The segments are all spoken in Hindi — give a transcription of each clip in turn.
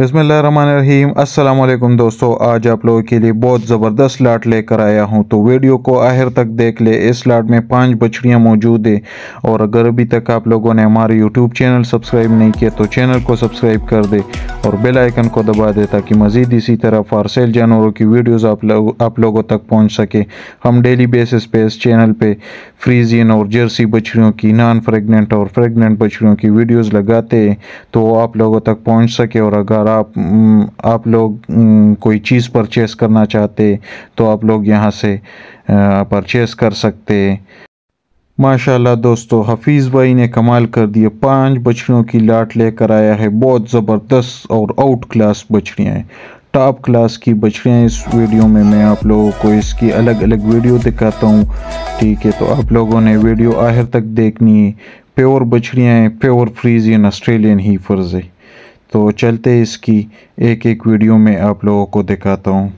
बसमीम अल्लाम दोस्तों आज आप लोगों के लिए बहुत ज़बरदस्त लाट लेकर आया हूँ तो वीडियो को आखिर तक देख ले इस लाट में पांच बछड़ियाँ मौजूद है और अगर अभी तक आप लोगों ने हमारे यूट्यूब चैनल सब्सक्राइब नहीं किया तो चैनल को सब्सक्राइब कर दे और बेल आइकन को दबा दे ताकि मज़ीद इसी तरह फारसेल जानवरों की वीडियोज़ आप लोगों तक पहुँच सके हम डेली बेसिस पे इस चैनल पर फ्रीजियन और जर्सी बछड़ियों की नॉन प्रेगनेंट और प्रेगनेंट बछड़ियों की वीडियोस लगाते तो आप लोगों तक पहुंच सके और अगर आप आप लोग कोई चीज़ परचेस करना चाहते तो आप लोग यहाँ से परचेस कर सकते माशाल्लाह दोस्तों हफीज़ भाई ने कमाल कर दिए पांच बछड़ियों की लाट लेकर आया है बहुत ज़बरदस्त और आउट क्लास बछड़ियाँ हैं टॉप क्लास की बछड़ियाँ इस वीडियो में मैं आप लोगों को इसकी अलग अलग वीडियो दिखाता हूँ ठीक है तो आप लोगों ने वीडियो आखिर तक देखनी है प्योर बछड़ियाँ हैं प्योर फ्रीजियन ऑस्ट्रेलियन ही फर्ज है तो चलते इसकी एक एक वीडियो में आप लोगों को दिखाता हूँ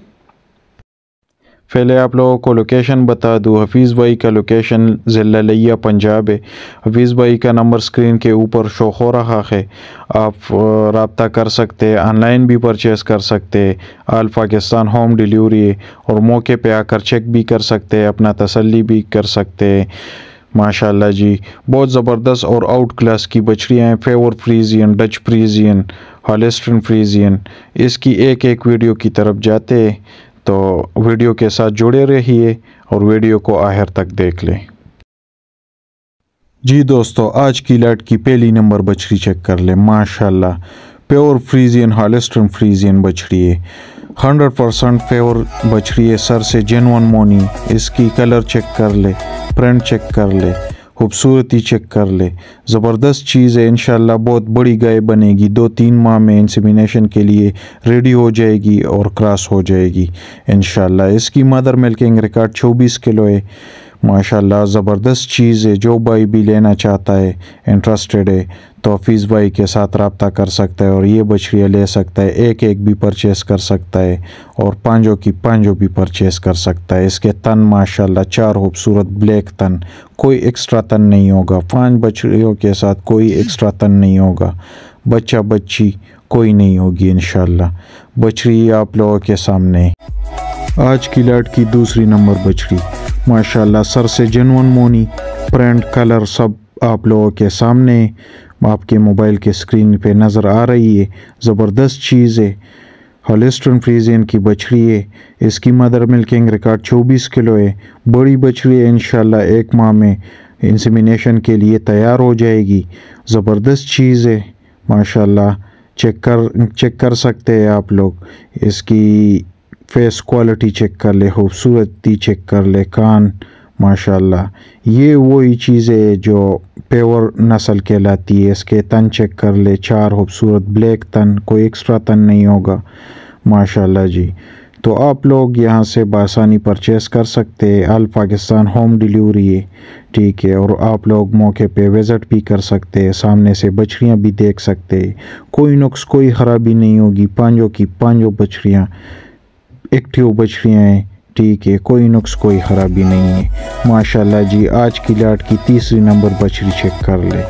पहले आप लोगों को लोकेशन बता दूँ हफीज़ भाई का लोकेशन ज़िला लिया पंजाब है हफीज़ भाई का नंबर स्क्रीन के ऊपर शो हो रहा है आप रबता कर सकते हैं ऑनलाइन भी परचेज़ कर सकते हैं आल पाकिस्तान होम डिलीवरी और मौके पे आकर चेक भी कर सकते हैं अपना तसल्ली भी कर सकते हैं माशाल्लाह जी बहुत ज़बरदस्त और आउट क्लास की बछड़ियाँ हैं फेवर Friesian Dutch Friesian Holstein Friesian इसकी एक एक वीडियो की तरफ जाते हैं तो वीडियो के साथ जुड़े रहिए और वीडियो को आखिर तक देख लें जी दोस्तों आज की लाइट की पहली नंबर बछड़ी चेक कर लें माशाल्लाह प्योर फ्रीजियन हॉलेस्टर्न फ्रीजियन बछड़ी है हंड्रेड परसेंट प्योर बछड़ी है सर से जेनवन मोनी इसकी कलर चेक कर ले प्रिंट चेक कर ले खूबसूरती चेक कर ले ज़बरदस्त चीज़ है इन बहुत बड़ी गाय बनेगी दो तीन माह में इंसमिनेशन के लिए रेडी हो जाएगी और क्रॉस हो जाएगी इन इसकी मदर मिल्किंग रिकॉर्ड चौबीस किलो है माशाल्लाह ज़बरदस्त चीज़ है जो भाई भी लेना चाहता है इंटरेस्टेड है तो हफीज़ भाई के साथ रबता कर सकता है और ये बछड़ियाँ ले सकता है एक एक भी परचेस कर सकता है और पाँचों की पाँचों भी परचेस कर सकता है इसके तन माशाल्लाह चार खूबसूरत ब्लैक तन कोई एक्स्ट्रा तन नहीं होगा पांच बछड़ियों के साथ कोई एक्स्ट्रा तन नहीं होगा बच्चा बच्ची कोई नहीं होगी इन बछड़ी आप लोगों के सामने आज की लाट की दूसरी नंबर बछड़ी माशाला सर से जनवन मोनी प्रिंट कलर सब आप लोगों के सामने आपके मोबाइल के स्क्रीन पे नज़र आ रही है ज़बरदस्त चीज़ है हॉलेस्ट्रन फ्रीजन की बछड़ी है इसकी मदर मिल्किंग रिकॉर्ड 24 किलो है बड़ी बछड़ी है इन एक माह में इंसमिनेशन के लिए तैयार हो जाएगी ज़बरदस्त चीज़ है माशाल्लाह चेक कर चेक कर सकते हैं आप लोग इसकी फेस क्वालिटी चेक कर ले खूबसूरती चेक कर ले कान माशाल्लाह ये वही चीज़ें जो प्योर नस्ल कहलाती है इसके तन चेक कर ले चार खूबसूरत ब्लैक तन कोई एक्स्ट्रा तन नहीं होगा माशाल्लाह जी तो आप लोग यहाँ से बासानी परचेस कर सकते हैं अल पाकिस्तान होम डिलीवरी है ठीक है और आप लोग मौके पे विज़िट भी कर सकते हैं सामने से बछड़ियाँ भी देख सकते हैं कोई नुक्स कोई खराबी नहीं होगी पाँचों की पाँचों बछड़ियाँ एक्टिव बछड़ियाँ हैं ठीक है कोई नुक्स कोई खराबी नहीं है माशाल्लाह जी आज की लाट की तीसरी नंबर बछड़ी चेक कर ले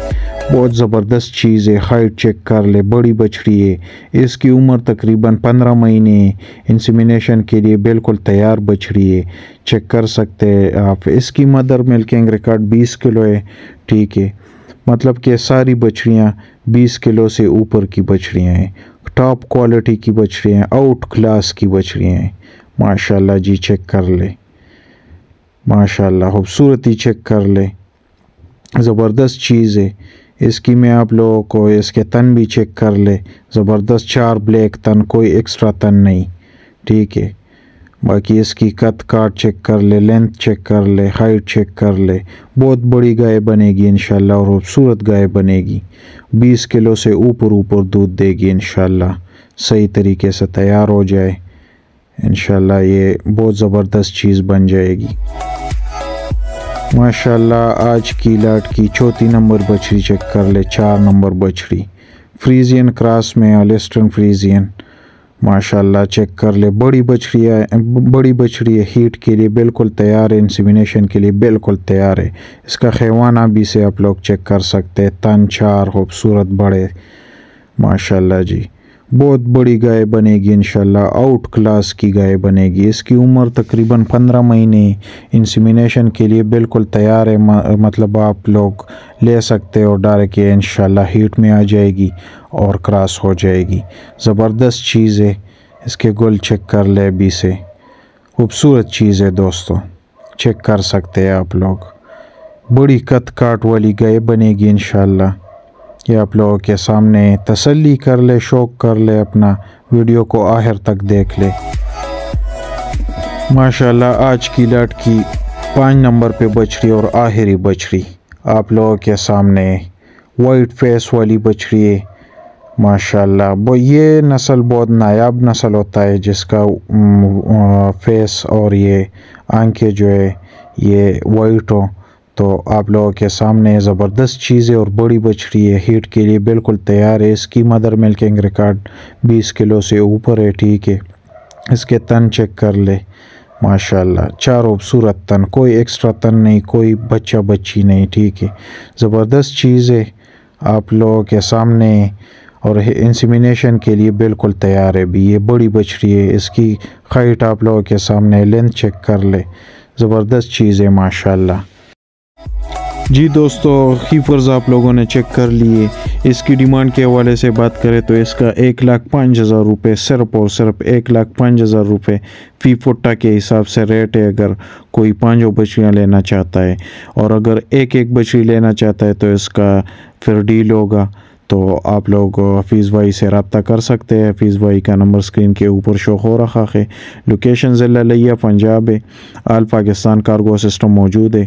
बहुत ज़बरदस्त चीज़ है हाइट चेक कर ले बड़ी बछड़ी है इसकी उम्र तकरीबन पंद्रह महीने इंसिमिनेशन के लिए बिल्कुल तैयार बछड़ी है चेक कर सकते हैं आप इसकी मदर मिल्किंग रिकॉर्ड बीस किलो है ठीक है मतलब कि सारी बछड़ियाँ बीस किलो से ऊपर की बछड़ियाँ हैं टॉप क्वालिटी की बछड़ियाँ आउट क्लास की बछड़ियाँ हैं माशाल्लाह जी चेक कर ले माशाल्लाह खूबसूरती चेक कर ले ज़बरदस्त चीज़ है इसकी मैं आप लोगों को इसके तन भी चेक कर ले ज़बरदस्त चार ब्लैक तन कोई एक्स्ट्रा तन नहीं ठीक है बाकी इसकी कत काट चेक कर ले लेंथ चेक कर ले हाइट चेक कर ले बहुत बड़ी गाय बनेगी इन और खूबसूरत गाय बनेगी बीस किलो से ऊपर ऊपर दूध देगी इन सही तरीके से तैयार हो जाए इनशा ये बहुत ज़बरदस्त चीज़ बन जाएगी माशाल्लाह आज की लाट की चौथी नंबर बछड़ी चेक कर ले चार नंबर बछड़ी फ्रीजियन क्रॉस में ऑलेस्टर्न फ्रीजियन माशाल्लाह चेक कर ले बड़ी बछड़ी है बड़ी बछड़ी है हीट के लिए बिल्कुल तैयार है इंसिमिनेशन के लिए बिल्कुल तैयार है इसका खेवाना भी से आप लोग चेक कर सकते हैं तन चार खूबसूरत बड़े माशा जी बहुत बड़ी गाय बनेगी इनशाला आउट क्लास की गाय बनेगी इसकी उम्र तकरीबन पंद्रह महीने इंसिमिनेशन के लिए बिल्कुल तैयार है मतलब आप लोग ले सकते हो डर के इनशाला हीट में आ जाएगी और क्रॉस हो जाएगी ज़बरदस्त चीज़ है इसके गुल चेक कर ले बी से खूबसूरत चीज़ है दोस्तों चेक कर सकते हैं आप लोग बड़ी कत काट वाली गाय बनेगी इनशाला ये आप लोगों के सामने तसल्ली कर ले शौक़ कर ले अपना वीडियो को आखिर तक देख ले माशाल्लाह आज की लड़की की पाँच नंबर पे बछड़ी और आहरी बछड़ी आप लोगों के सामने वाइट फेस वाली बछड़ी है माशाल्लाह ये नस्ल बहुत नायाब नस्ल होता है जिसका फेस और ये आंखें जो है ये वाइट हो तो आप लोगों के सामने ज़बरदस्त चीज़ें और बड़ी बछड़ी है हीट के लिए बिल्कुल तैयार है इसकी मदर मिल्किंग रिकॉर्ड 20 किलो से ऊपर है ठीक है इसके तन चेक कर ले माशाल्लाह चार खूबसूरत तन कोई एक्स्ट्रा तन नहीं कोई बच्चा बच्ची नहीं ठीक है ज़बरदस्त चीज़ है आप लोगों के सामने और इंसिमिनेशन के लिए बिल्कुल तैयार है भी ये बड़ी बछड़ी है इसकी हाइट आप लोगों के सामने लेंथ चेक कर ले ज़बरदस्त चीज़ है माशाल्लाह जी दोस्तों हीफर्स आप लोगों ने चेक कर लिए इसकी डिमांड के हवाले से बात करें तो इसका एक लाख पाँच हज़ार रुपये सिर्फ और सिर्फ एक लाख पाँच हज़ार रुपये फी फुट्टा के हिसाब से रेट है अगर कोई पाँचों बछड़ियाँ लेना चाहता है और अगर एक एक बछड़ी लेना चाहता है तो इसका फिर डील होगा तो आप लोग हफीज़ भाई से रबता कर सकते हैं हफीज़ भाई का नंबर स्क्रीन के ऊपर शो हो रखा है लोकेशन ज़िला लिया पंजाब है आल पाकिस्तान कार्गो सिस्टम मौजूद है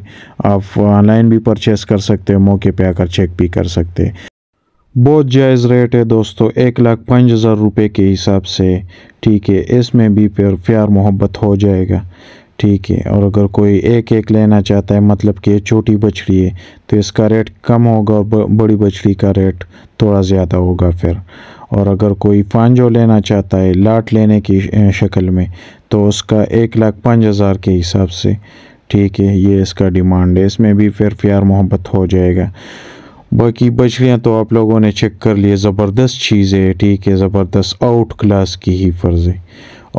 आप ऑनलाइन भी परचेस कर सकते हैं मौके पर आकर चेक भी कर सकते हैं बहुत जायज़ रेट है दोस्तों एक लाख पाँच हज़ार रुपये के हिसाब से ठीक है इसमें भी प्यार मोहब्बत हो जाएगा ठीक है और अगर कोई एक एक लेना चाहता है मतलब कि छोटी बछड़ी है तो इसका रेट कम होगा और बड़ी बछड़ी का रेट थोड़ा ज़्यादा होगा फिर और अगर कोई पांजो लेना चाहता है लाट लेने की शक्ल में तो उसका एक लाख पाँच हज़ार के हिसाब से ठीक है ये इसका डिमांड है इसमें भी फिर प्यार मोहब्बत हो जाएगा बाकी बछड़ियाँ तो आप लोगों ने चेक कर लिए ज़बरदस्त चीज़ है ठीक है ज़बरदस्त आउट क्लास की ही फर्ज है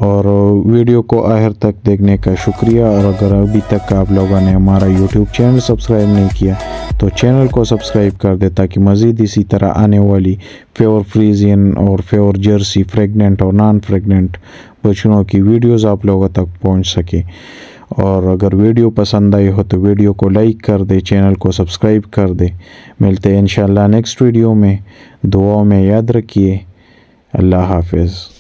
और वीडियो को आखिर तक देखने का शुक्रिया और अगर अभी तक आप लोगों ने हमारा यूट्यूब चैनल सब्सक्राइब नहीं किया तो चैनल को सब्सक्राइब कर दे ताकि मज़ीद इसी तरह आने वाली प्योर फ्रीजियन और प्योर जर्सी फ्रेगनेंट और नॉन फ्रेगनेंट बच्चनों की वीडियोस आप लोगों तक पहुंच सके और अगर वीडियो पसंद आई हो तो वीडियो को लाइक कर दे चैनल को सब्सक्राइब कर दे मिलते हैं इन नेक्स्ट वीडियो में दुआओं में याद रखिए अल्लाह हाफिज़